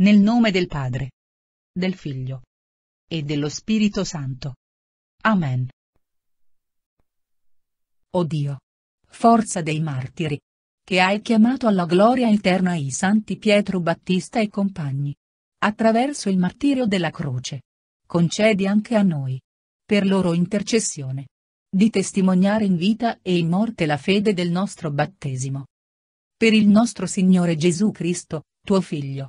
Nel nome del Padre, del Figlio e dello Spirito Santo. Amen. O Dio, forza dei martiri, che hai chiamato alla gloria eterna i santi Pietro Battista e compagni, attraverso il martirio della croce, concedi anche a noi, per loro intercessione, di testimoniare in vita e in morte la fede del nostro battesimo. Per il nostro Signore Gesù Cristo, tuo Figlio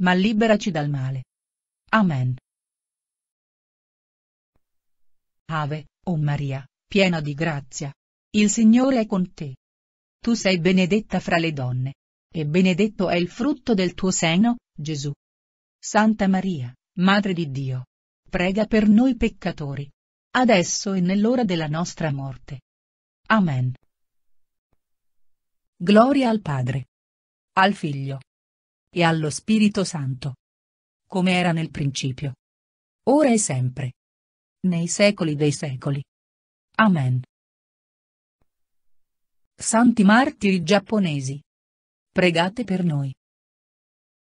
ma liberaci dal male. Amen. Ave, o oh Maria, piena di grazia, il Signore è con te. Tu sei benedetta fra le donne, e benedetto è il frutto del tuo seno, Gesù. Santa Maria, Madre di Dio, prega per noi peccatori, adesso e nell'ora della nostra morte. Amen. Gloria al Padre. Al Figlio e allo Spirito Santo. Come era nel principio. Ora e sempre. Nei secoli dei secoli. Amen. Santi martiri giapponesi. Pregate per noi.